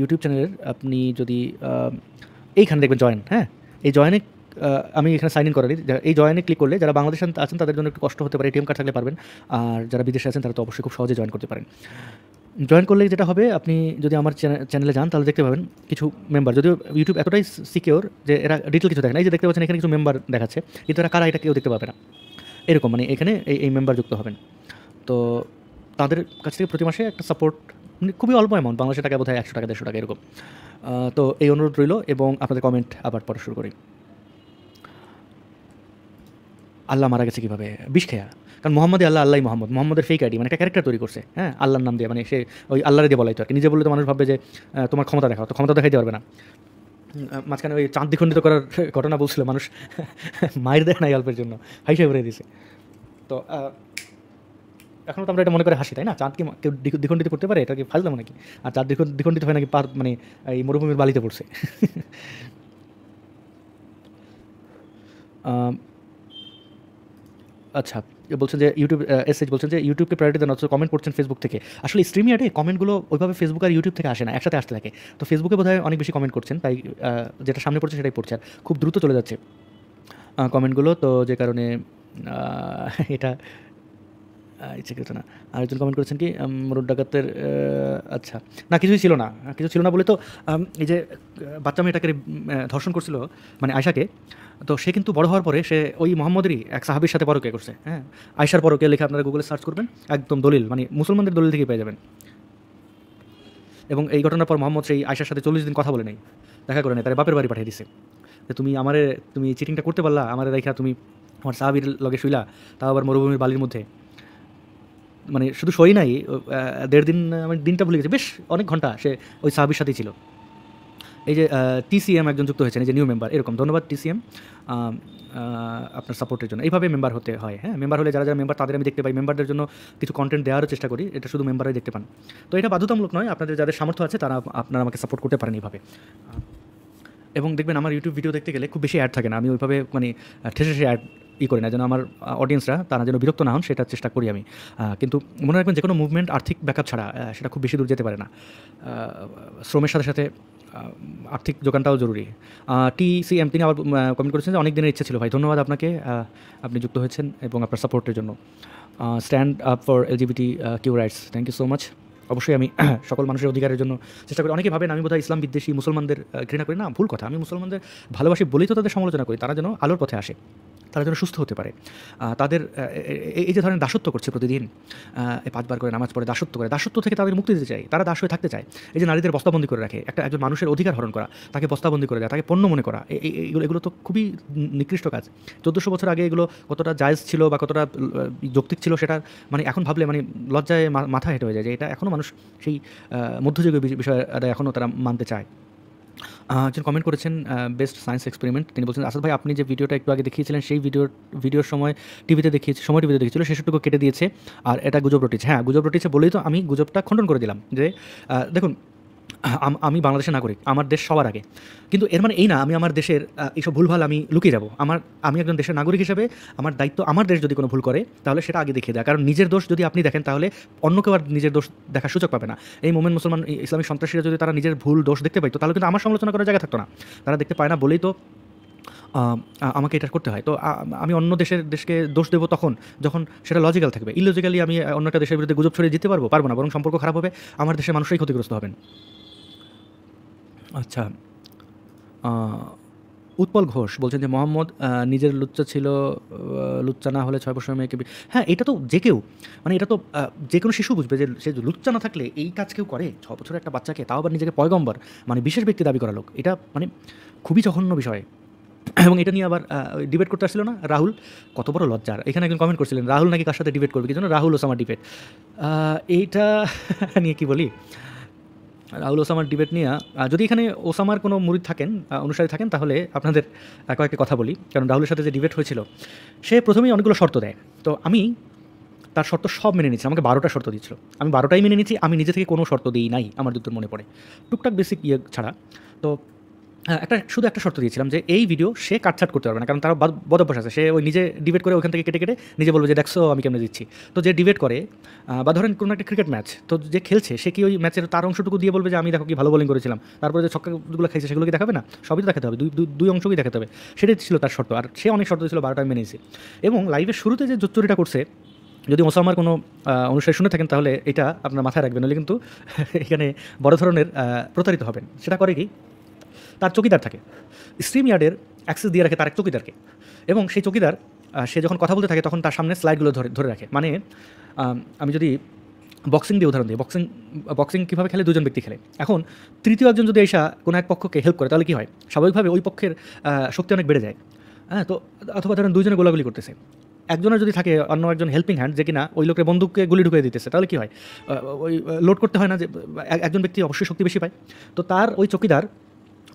ইউটিউব চ্যানেলের আপনি যদি এইখানে দেখবেন জয়েন হ্যাঁ এই জয়েনে আমি এখানে সাইন ইন করারি এই জয়েনে ক্লিক করলে যারা বাংলাদেশে আছেন তাদের জন্য একটু কষ্ট হতে পারে এটিএম কার্ড থাকলে পারবেন আর যারা বিদেশে আছেন তারা তো অবশ্যই খুব সহজে জয়েন করতে পারেন জয়েন করলে যেটা হবে আপনি যদি আমার চ্যানেলে যান তাহলে দেখতে পাবেন কিছু মেম্বার যদিও ইউটিউব এতটাই সিকিওর যে এরা ডিটেল কিছু দেখে না এই যে দেখতে পাচ্ছেন এখানে কিছু মেম্বার দেখাচ্ছে কিন্তু এরা কারা এটা কেউ দেখতে পাবে না এরকম মানে এখানে এই এই মেম্বার যুক্ত হবেন তো তাদের কাছ থেকে প্রতি মাসে একটা সাপোর্ট মানে খুবই অল্প অ্যামাউন্ট বাংলাদেশে টাকা বোধ হয় একশো টাকা দেড়শো টাকা এরকম তো এই অনুরোধ রইল এবং আপনাদের কমেন্ট আবার পরে শুরু করি আল্লাহ মারা গেছে কীভাবে বিষ খেয়া কারণ মোহাম্মদ আল্লাহ আল্লাহ মোহাম্মদ মোহাম্মদের ফেক আইডি মানে একটা ক্যারেক্টার তৈরি করছে হ্যাঁ আল্লাহর নাম দিয়ে মানে সে ওই আল্লাহরে দিয়ে তো আর কি নিজে বললে তো মানুষ ভাববে যে তোমার ক্ষমতা দেখাও তো ক্ষমতা দেখাইতে পারবে না মাঝখানে ওই চাঁদ দ্বিখণ্ডিত করার ঘটনা বলছিল মানুষ মায়ের দেখ নাই গল্পের জন্য হাইসে ভরে দিছে তো এখনও তো আমরা এটা মনে করে হাসি তাই না চাঁদ কি কেউ দ্বিখণ্ডিত করতে পারে এটা কি ফাজলাম নাকি আর চাঁদ দ্বিখণ্ডিত হয় নাকি পার মানে এই মরুভূমির বালিতে পড়ছে আচ্ছা বলছেন যে ইউটিউব এস এইচ বলছেন যে ইউটিউবকে প্রায়োরিটি দেন অথচ কমেন্ট করছেন ফেসবুক থেকে আসলে স্ট্রিমি আটে কমেন্টগুলো ওইভাবে ফেসবুক আর ইউটিউব থেকে আসে না একসাথে আসতে থাকে তো ফেসবুকে বোধহয় অনেক বেশি কমেন্ট করছেন তাই যেটা সামনে পড়ছে সেটাই পড়ছে আর খুব দ্রুত চলে যাচ্ছে কমেন্টগুলো তো যে কারণে এটা ইচ্ছাকৃত না আরেকজন কমেন্ট করেছেন কি রোড ডাকাতের আচ্ছা না কিছুই ছিল না কিছু ছিল না বলে তো এই যে বাচ্চা মেয়েটাকে ধর্ষণ করছিল মানে আয়সাকে তো সে কিন্তু বড় হওয়ার পরে সে ওই মোহাম্মদেরই এক সাহাবির সাথে পরকে করছে হ্যাঁ আয়সার পরকে লেখে আপনারা গুগলে সার্চ করবেন একদম দলিল মানে মুসলমানদের দলিল থেকে পেয়ে যাবেন এবং এই ঘটনার পর মোহাম্মদ সেই আয়সার সাথে চল্লিশ দিন কথা বলে নেই দেখা করে নেই তার বাপের বাড়ি পাঠিয়ে দিছে যে তুমি আমারে তুমি চিটিংটা করতে পারলা আমার রেখা তুমি আমার সাহাবির লগে শুইলা তাও আবার মরুভূমির বালির মধ্যে মানে শুধু সই নাই দেড় দিন আমি দিনটা ভুলে গেছি বেশ অনেক ঘন্টা সে ওই সাহাবির সাথেই ছিল এই যে টিসিএম একজন যুক্ত হয়েছেন এই যে নিউ মেম্বার এরকম ধন্যবাদ টিসিএম আপনার সাপোর্টের জন্য এইভাবে মেম্বার হতে হয় হ্যাঁ মেম্বার হলে যারা যারা মেম্বার তাদের আমি দেখতে পাই মেম্বারদের জন্য কিছু কন্টেন্ট দেওয়ারও চেষ্টা করি এটা শুধু মেম্বারই দেখতে পান তো এটা বাধ্যতামূলক নয় আপনাদের যাদের সামর্থ্য আছে তারা আপনারা আমাকে সাপোর্ট করতে পারেন এইভাবে এবং দেখবেন আমার ইউটিউব ভিডিও দেখতে গেলে খুব বেশি অ্যাড থাকে না আমি ওইভাবে মানে ঠেসে সে অ্যাড ই করি না যেন আমার অডিয়েন্সরা তারা যেন বিরক্ত না হন সেটা চেষ্টা করি আমি কিন্তু মনে রাখবেন যে কোনো মুভমেন্ট আর্থিক ব্যাকআপ ছাড়া সেটা খুব বেশি দূর যেতে পারে না শ্রমের সাথে সাথে আর্থিক যোগানটাও জরুরি টি সি এম তিনি আবার কমেন্ট করেছেন যে অনেক দিনের ইচ্ছে ছিল ভাই ধন্যবাদ আপনাকে আপনি যুক্ত হয়েছেন এবং আপনার সাপোর্টের জন্য stand up for LGBT Q rights thank you so much অবশ্যই আমি সকল মানুষের অধিকারের জন্য চেষ্টা করি অনেকে ভাবেন আমি বোধহয় ইসলাম বিদ্বেষী মুসলমানদের ঘৃণা করি না ভুল কথা আমি মুসলমানদের ভালোবাসি বলেই তো তাদের সমালোচনা করি তারা যেন আলোর পথে আসে তারা যেন সুস্থ হতে পারে তাদের এই যে ধরনের দাসত্ব করছে প্রতিদিন পাঁচবার করে নামাজ পড়ে দাসত্ব করে দাসত্ব থেকে তাদের মুক্তি দিতে চায় তারা দাস হয়ে থাকতে চায় এই যে নারীদের বস্তাবন্দি করে রাখে একটা একজন মানুষের অধিকার হরণ করা তাকে বস্তাবন্দি করে দেয় তাকে পণ্য মনে করা এগুলো এগুলো তো খুবই নিকৃষ্ট কাজ চোদ্দশো বছর আগে এগুলো কতটা জায়জ ছিল বা কতটা যৌক্তিক ছিল সেটা মানে এখন ভাবলে মানে লজ্জায় মাথা হেঁটে হয়ে যায় যে এটা এখনও মানুষ সেই মধ্যযুগীয় বিষয় এখনও তারা মানতে চায় একজন কমেন্ট করেছেন বেস্ট সায়েন্স এক্সপেরিমেন্ট তিনি বলছেন আসাদ ভাই আপনি যে ভিডিওটা একটু আগে দেখিয়েছিলেন সেই ভিডিওর ভিডিওর সময় টিভিতে দেখিয়েছে সময় টিভিতে দেখিয়েছিল সেসবটুকু কেটে দিয়েছে আর এটা গুজব রটিছে হ্যাঁ গুজব রটিছে বলেই তো আমি গুজবটা খণ্ডন করে দিলাম যে দেখুন আমি বাংলাদেশের নাগরিক আমার দেশ সবার আগে কিন্তু এর মানে এই না আমি আমার দেশের এইসব ভুলভাল আমি লুকিয়ে যাবো আমার আমি একজন দেশের নাগরিক হিসেবে আমার দায়িত্ব আমার দেশ যদি কোনো ভুল করে তাহলে সেটা আগে দেখিয়ে দেয় কারণ নিজের দোষ যদি আপনি দেখেন তাহলে অন্য কেউ আর নিজের দোষ দেখার সুযোগ পাবে না এই মোমেন মুসলমান ইসলামিক সন্ত্রাসীরা যদি তারা নিজের ভুল দোষ দেখতে পাইতো তাহলে কিন্তু আমার সমালোচনা করার জায়গা থাকতো না তারা দেখতে পায় না বলেই তো আমাকে এটা করতে হয় তো আমি অন্য দেশের দেশকে দোষ দেবো তখন যখন সেটা লজিক্যাল থাকবে ইলজিক্যালি আমি অন্য একটা দেশের বিরুদ্ধে গুজব ছড়িয়ে দিতে পারবো পারবো না বরং সম্পর্ক খারাপ হবে আমার দেশের মানুষই ক্ষতিগ্রস্ত হবেন আচ্ছা উৎপল ঘোষ বলছেন যে মোহাম্মদ নিজের লুচ্চা ছিল লুচ্চা না হলে ছয় বছর মেয়েকে হ্যাঁ এটা তো যে কেউ মানে এটা তো যে কোনো শিশু বুঝবে যে সে লুচ্চা না থাকলে এই কাজ কেউ করে ছ বছরের একটা বাচ্চাকে তাও আবার নিজেকে পয়গম্বর মানে বিশেষ ব্যক্তি দাবি করা লোক এটা মানে খুবই জঘন্য বিষয় এবং এটা নিয়ে আবার ডিবেট করতে আসছিল না রাহুল কত বড় লজ্জার এখানে একজন কমেন্ট করছিলেন রাহুল নাকি কার সাথে ডিবেট করবে কি জন্য রাহুল ওসামা ডিবেট এইটা নিয়ে কি বলি রাহুল ওসামার ডিবেট নিয়ে যদি এখানে ওসামার কোনো মুরিদ থাকেন অনুসারী থাকেন তাহলে আপনাদের কয়েকটি কথা বলি কারণ রাহুলের সাথে যে ডিবেট হয়েছিল সে প্রথমেই অনেকগুলো শর্ত দেয় তো আমি তার শর্ত সব মেনে নিয়েছি আমাকে বারোটা শর্ত দিয়েছিল আমি বারোটাই মেনে নিয়েছি আমি নিজে থেকে কোনো শর্ত দিই নাই আমার যুদ্ধ মনে পড়ে টুকটাক বেসিক ইয়ে ছাড়া তো হ্যাঁ, একটা শুধু একটা শর্ত দিয়েছিলাম যে এই ভিডিও সে কাটছাট করতে পারবে না কারণ তারা বদ অভ্যাস আছে সে ওই নিজে ডিবেট করে ওখান থেকে কেটে কেটে নিজে বলবে যে দেখছো আমি কেমনে দিচ্ছি তো যে ডিবেট করে বা ধরেন কোনো একটা ক্রিকেট ম্যাচ তো যে খেলছে সে কি ওই ম্যাচের তার অংশটুকু দিয়ে বলবে যে আমি দেখো কি ভালো বোলিং করেছিলাম তারপরে যে ছক্কাগুলো খাইছে সেগুলো কি দেখাবে না সবই তো দেখাতে হবে দুই দুই অংশকেই দেখাতে হবে সেটাই ছিল তার শর্ত আর সে অনেক শর্ত ছিল বারোটা মেনে এবং লাইভের শুরুতে যে জোচ্চুরিটা করছে যদি ওসামার কোনো অনুষ্ঠান শুনে থাকেন তাহলে এটা আপনার মাথায় রাখবেন নইলে কিন্তু এখানে বড় ধরনের প্রতারিত হবেন সেটা করে কি তার চকিদার থাকে স্ট্রিম ইয়ার্ডের অ্যাক্সেস দিয়ে রাখে তার এক চকিদারকে এবং সেই চকিদার সে যখন কথা বলতে থাকে তখন তার সামনে স্লাইডগুলো ধরে ধরে রাখে মানে আমি যদি বক্সিং দিয়ে উদাহরণ দিই বক্সিং বক্সিং কীভাবে খেলে দুজন ব্যক্তি খেলে এখন তৃতীয় একজন যদি এসা কোনো এক পক্ষকে হেল্প করে তাহলে কী হয় স্বাভাবিকভাবে ওই পক্ষের শক্তি অনেক বেড়ে যায় হ্যাঁ তো অথবা ধরেন দুজনে গোলাগুলি করতেছে একজনের যদি থাকে অন্য একজন হেল্পিং হ্যান্ড যে কিনা ওই লোকের বন্দুককে গুলি ঢুকিয়ে দিতেছে তাহলে কী হয় ওই লোড করতে হয় না যে একজন ব্যক্তি অবশ্যই শক্তি বেশি পায় তো তার ওই চকিদার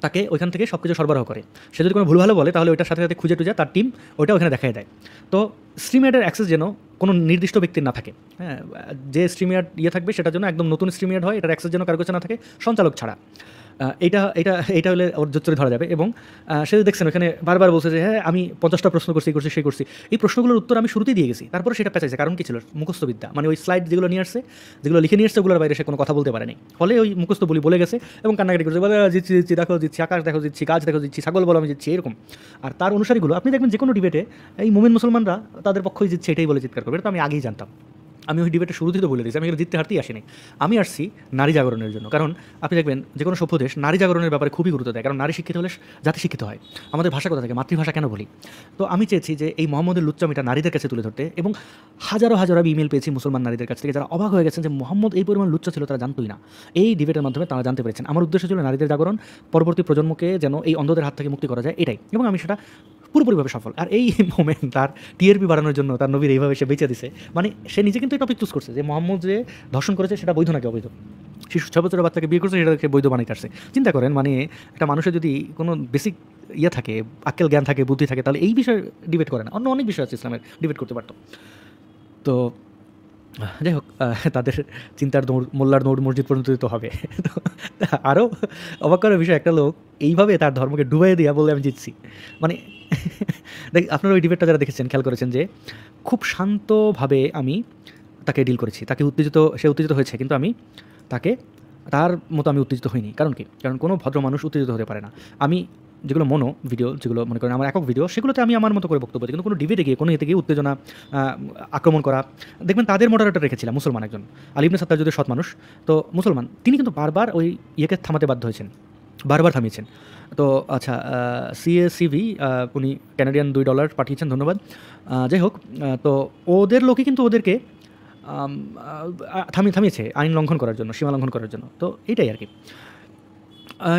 তাকে ওইখান থেকে সব কিছু সরবরাহ করে সে যদি কোনো ভুল ভালো বলে তাহলে ওইটার সাথে সাথে খুঁজে টুজে তার টিম ওইটা ওখানে দেখায় দেয় তো স্ট্রিমিয়ারের অ্যাক্সেস যেন কোনো নির্দিষ্ট ব্যক্তির না থাকে হ্যাঁ যে স্ট্রিমিয়ার ইয়ে থাকবে সেটার জন্য একদম নতুন স্ট্রিমিয়ার হয় এটার অ্যাক্সেস যেন কারো কাছে না থাকে সঞ্চালক ছাড়া এটা এটা এটা হলে ওর জোরে ধরা যাবে এবং সে দেখছেন ওখানে বারবার বলছে যে হ্যাঁ আমি পঞ্চাশটা প্রশ্ন করছি করছি সে করছি এই প্রশ্নগুলোর উত্তর আমি শুরুতেই দিয়ে গেছি তারপরে সেটা পেঁচাইছে কারণ কি ছিল মুখস্থবিদ্যা মানে ওই স্লাইড যেগুলো নিয়ে আসছে যেগুলো লিখে নিয়ে আসছে ওগুলোর বাইরে সে কোনো কথা বলতে পারেনি ফলে ওই মুখস্থ বলি বলে গেছে এবং কান্নাকাটি করছে বলে জিতছি জিতছি দেখো দিচ্ছি আকাশ দেখো দিচ্ছি গাছ দেখো দিচ্ছি ছাগল বলো আমি জিতছি এরকম আর তার অনুসারীগুলো আপনি দেখবেন যে কোনো ডিবেটে এই মোমেন মুসলমানরা তাদের পক্ষই জিতছে এটাই বলে চিৎকার করবে এটা তো আমি আগেই জানতাম আমি ওই ডিবেটে শুরুতেই তো বলে দিয়েছি আমি এখানে জিততে হারতেই আসিনি আমি আসছি নারী জাগরণের জন্য কারণ আপনি দেখবেন যে কোনো সভ্য দেশ নারী জাগরণের ব্যাপারে খুবই গুরুত্ব দেয় কারণ নারী শিক্ষিত হলে জাতি শিক্ষিত হয় আমাদের ভাষা কথা থাকে মাতৃভাষা কেন বলি তো আমি চেয়েছি যে এই মোহাম্মদের লুচ্চামিটা নারীদের কাছে তুলে ধরতে এবং হাজারো হাজারো আমি ইমেল পেয়েছি মুসলমান নারীদের কাছ থেকে যারা অবাক হয়ে গেছেন যে মোহাম্মদ এই পরিমাণ লুচ্চা ছিল তারা জানতোই না এই ডিবেটের মাধ্যমে তারা জানতে পেরেছেন আমার উদ্দেশ্য ছিল নারীদের জাগরণ পরবর্তী প্রজন্মকে যেন এই অন্ধদের হাত থেকে মুক্তি করা যায় এটাই এবং আমি সেটা পুরোপুরিভাবে সফল আর এই মোমেন্ট তার টিআরপি বাড়ানোর জন্য তার নবীর এইভাবে সে বেঁচে দিছে মানে সে নিজে কিন্তু টপিক চুজ করছে যে মোহাম্মদ যে ধর্ষণ করেছে সেটা বৈধ নাকি অবৈধ শিশু ছয় বছরের বাচ্চাকে বিয়ে করছে সেটাকে বৈধ বানাইতে আসছে চিন্তা করেন মানে একটা মানুষের যদি কোনো বেসিক ইয়ে থাকে আক্কেল জ্ঞান থাকে বুদ্ধি থাকে তাহলে এই বিষয়ে ডিবেট করে না অন্য অনেক বিষয় আছে ইসলামের ডিবেট করতে পারতো তো যাই হোক তাদের চিন্তার দৌড় মোল্লার দৌড় মসজিদ পর্যন্ত তো হবে আরও অবাক করার বিষয় একটা লোক এইভাবে তার ধর্মকে ডুবাই দেওয়া বলে আমি জিতছি মানে দেখ আপনারা ওই ডিবেটটা যারা দেখেছেন খেয়াল করেছেন যে খুব শান্তভাবে আমি তাকে ডিল করেছি তাকে উত্তেজিত সে উত্তেজিত হয়েছে কিন্তু আমি তাকে তার মতো আমি উত্তেজিত হইনি কারণ কি কারণ কোনো ভদ্র মানুষ উত্তেজিত হতে পারে না আমি যেগুলো মনো ভিডিও যেগুলো মনে করেন আমার একক ভিডিও সেগুলোতে আমি আমার মতো করে বক্তব্য দিই কিন্তু কোনো ডিবেটে গিয়ে কোনো এতে গিয়ে উত্তেজনা আক্রমণ করা দেখবেন তাদের মডারেটর রেখেছিলাম মুসলমান একজন আলিবনে সত্তার যদি সৎ মানুষ তো মুসলমান তিনি কিন্তু বারবার ওই ইয়েকে থামাতে বাধ্য হয়েছেন বারবার থামিয়েছেন তো আচ্ছা সিএসিভি উনি ক্যানাডিয়ান দুই ডলার পাঠিয়েছেন ধন্যবাদ যাই হোক তো ওদের লোকই কিন্তু ওদেরকে থামিয়ে থামিয়েছে আইন লঙ্ঘন করার জন্য সীমা লঙ্ঘন করার জন্য তো এটাই আর কি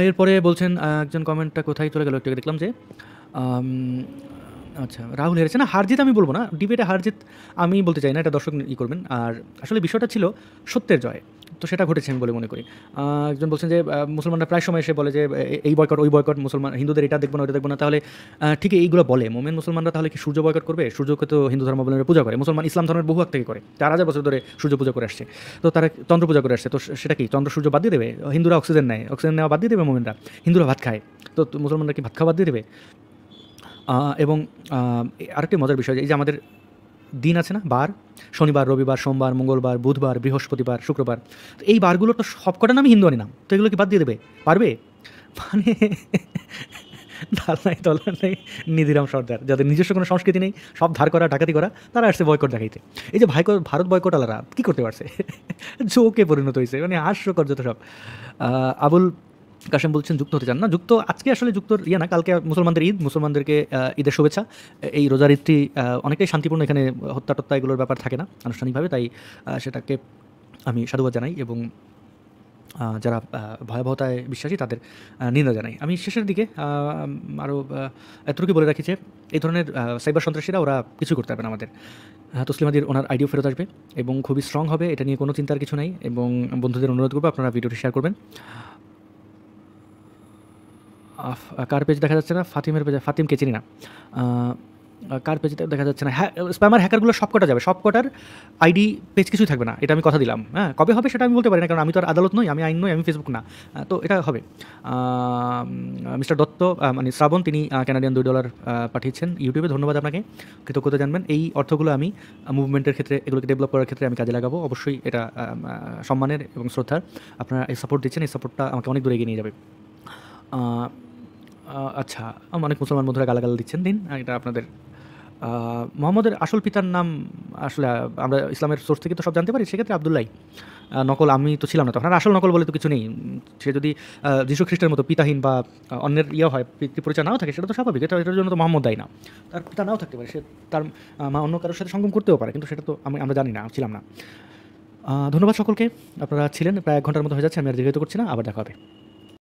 এরপরে বলছেন একজন কমেন্টটা কোথায় চলে গেল একটু দেখলাম যে আচ্ছা রাহুল হেরেছে না হারজিত আমি বলবো না ডিবেটে হারজিত আমি বলতে চাই না এটা দর্শক ই করবেন আর আসলে বিষয়টা ছিল সত্যের জয় তো সেটা ঘটেছে আমি বলে মনে করি একজন বলছেন যে মুসলমানরা প্রায় সময় এসে বলে যে এই বয়কট ওই বয়কট মুসলমান হিন্দুদের এটা দেখবো না ওটা দেখবো না তাহলে ঠিক এইগুলো বলে মোমেন মুসলমানরা তাহলে কি সূর্য বয়কট করবে সূর্যকে তো হিন্দু ধর্মাবলম্বীরা পূজা করে মুসলমান ইসলাম ধর্মের বহু আগ থেকে করে চার হাজার বছর ধরে সূর্য পূজা করে আসছে তো তারা চন্দ্র পূজা করে আসছে তো সেটা কি চন্দ্র সূর্য বাদ দিয়ে দেবে হিন্দুরা অক্সিজেন নেয় অক্সিজেন নেওয়া বাদ দিয়ে দেবে মোমেনরা হিন্দুরা ভাত খায় তো মুসলমানরা কি ভাত খাওয়া বাদ দিয়ে দেবে এবং আরেকটি মজার বিষয় যে এই যে আমাদের দিন আছে না বার শনিবার রবিবার সোমবার মঙ্গলবার বুধবার বৃহস্পতিবার শুক্রবার তো এই বারগুলো তো সবকটা নামই হিন্দু নাম তো এগুলো কি বাদ দিয়ে দেবে পারবে মানে ঢাল নাই দল নাই নিধিরাম সর্দার যাদের নিজস্ব কোনো সংস্কৃতি নেই সব ধার করা ডাকাতি করা তারা আসছে বয়কট দেখাইতে এই যে ভাইকট ভারত বয়কটালারা কী করতে পারছে জোকে পরিণত হয়েছে মানে হাস্যকর যত সব আবুল কাশেম বলছেন যুক্ত হতে চান না যুক্ত আজকে আসলে যুক্ত ইয়ে না কালকে মুসলমানদের ঈদ মুসলমানদেরকে ঈদের শুভেচ্ছা এই রোজার ঈদটি অনেকটাই শান্তিপূর্ণ এখানে হত্যা টত্যা এগুলোর ব্যাপার থাকে না আনুষ্ঠানিকভাবে তাই সেটাকে আমি সাধুবাদ জানাই এবং যারা ভয়াবহতায় বিশ্বাসী তাদের নিন্দা জানাই আমি শেষের দিকে আরও এতটুকু বলে রাখি যে এই ধরনের সাইবার সন্ত্রাসীরা ওরা কিছু করতে পারবে না আমাদের হ্যাঁ, তসলিমাদির ওনার আইডিও ফেরত আসবে এবং খুবই স্ট্রং হবে এটা নিয়ে কোনো চিন্তার কিছু নাই এবং বন্ধুদের অনুরোধ করবো আপনারা ভিডিওটি শেয়ার করবেন কার পেজ দেখা যাচ্ছে না ফাতিমের পেজ ফাতিমকে চিনি না কার পেজ দেখা যাচ্ছে না হ্যাঁ স্প্যামার হ্যাকারগুলো সবকটা যাবে সবকটার আইডি পেজ কিছুই থাকবে না এটা আমি কথা দিলাম হ্যাঁ কবে হবে সেটা আমি বলতে পারি না কারণ আমি তো আর আদালত নই আমি আইন নই আমি ফেসবুক না তো এটা হবে মিস্টার দত্ত মানে শ্রাবণ তিনি ক্যানাডিয়ান দুই ডলার পাঠিয়েছেন ইউটিউবে ধন্যবাদ আপনাকে কৃতজ্ঞতা জানবেন এই অর্থগুলো আমি মুভমেন্টের ক্ষেত্রে এগুলোকে ডেভেলপ করার ক্ষেত্রে আমি কাজে লাগাবো অবশ্যই এটা সম্মানের এবং শ্রদ্ধার আপনারা এই সাপোর্ট দিচ্ছেন এই সাপোর্টটা আমাকে অনেক দূরে এগিয়ে নিয়ে যাবে আচ্ছা অনেক মুসলমান বন্ধুরা গালাগাল দিচ্ছেন দিন এটা আপনাদের মোহাম্মদের আসল পিতার নাম আসলে আমরা ইসলামের সোর্স থেকে তো সব জানতে পারি সেক্ষেত্রে আবদুল্লাই নকল আমি তো ছিলাম না তখন আর আসল নকল বলে তো কিছু নেই সে যদি যীশু খ্রিস্টের মতো পিতাহীন বা অন্যের ইয়ে হয় পরিচয় নাও থাকে সেটা তো স্বাভাবিক এটা এটার জন্য তো মোহাম্মদ দেয় না তার পিতা নাও থাকতে পারে সে তার মা অন্য কারোর সাথে সঙ্গম করতেও পারে কিন্তু সেটা তো আমি আমরা জানি না ছিলাম না ধন্যবাদ সকলকে আপনারা ছিলেন প্রায় এক ঘন্টার মতো হয়ে যাচ্ছে আমি আর দীর্ঘিত করছি না আবার দেখা হবে